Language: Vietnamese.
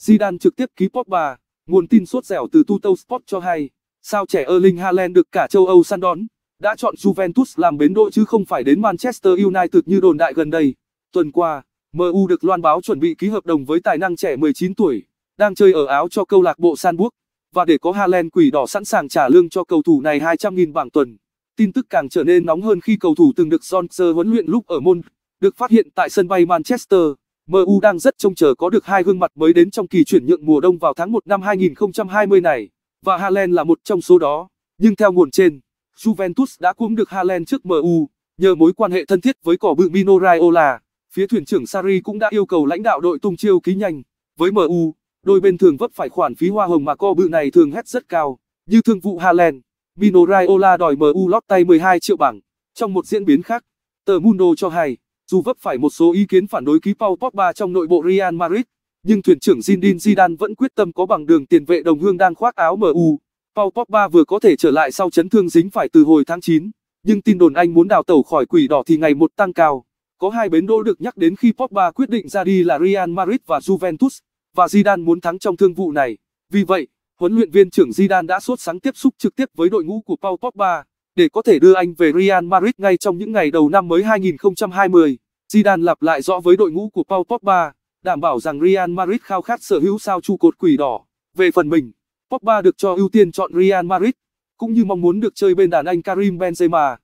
Zidane trực tiếp ký Pogba, nguồn tin suốt dẻo từ Tuto Sport cho hay, sao trẻ Erling Haaland được cả châu Âu săn đón, đã chọn Juventus làm bến đỗ chứ không phải đến Manchester United như đồn đại gần đây. Tuần qua, MU được loan báo chuẩn bị ký hợp đồng với tài năng trẻ 19 tuổi, đang chơi ở Áo cho câu lạc bộ Sanburg, và để có Haaland quỷ đỏ sẵn sàng trả lương cho cầu thủ này 200.000 bảng tuần. Tin tức càng trở nên nóng hơn khi cầu thủ từng được John huấn luyện lúc ở Môn, được phát hiện tại sân bay Manchester. MU đang rất trông chờ có được hai gương mặt mới đến trong kỳ chuyển nhượng mùa đông vào tháng 1 năm 2020 này, và Haaland là một trong số đó. Nhưng theo nguồn trên, Juventus đã cuống được Haaland trước MU, nhờ mối quan hệ thân thiết với cỏ bự Mino Raiola. Phía thuyền trưởng Sarri cũng đã yêu cầu lãnh đạo đội tung chiêu ký nhanh. Với MU, đôi bên thường vấp phải khoản phí hoa hồng mà co bự này thường hét rất cao. Như thương vụ Haaland, Mino Raiola đòi MU lót tay 12 triệu bảng. Trong một diễn biến khác, tờ Mundo cho hay, dù vấp phải một số ý kiến phản đối ký Paul Pogba trong nội bộ Real Madrid, nhưng thuyền trưởng Zinedine Zidane vẫn quyết tâm có bằng đường tiền vệ đồng hương đang khoác áo MU. Paul Pogba vừa có thể trở lại sau chấn thương dính phải từ hồi tháng 9, nhưng tin đồn anh muốn đào tẩu khỏi quỷ đỏ thì ngày một tăng cao. Có hai bến đỗ được nhắc đến khi Pogba quyết định ra đi là Real Madrid và Juventus, và Zidane muốn thắng trong thương vụ này. Vì vậy, huấn luyện viên trưởng Zidane đã sốt sáng tiếp xúc trực tiếp với đội ngũ của Paul Pogba để có thể đưa anh về Real Madrid ngay trong những ngày đầu năm mới 2020. Zidane lặp lại rõ với đội ngũ của Paul Pogba, đảm bảo rằng Real Madrid khao khát sở hữu sao trụ cột quỷ đỏ. Về phần mình, Pogba được cho ưu tiên chọn Real Madrid, cũng như mong muốn được chơi bên đàn anh Karim Benzema.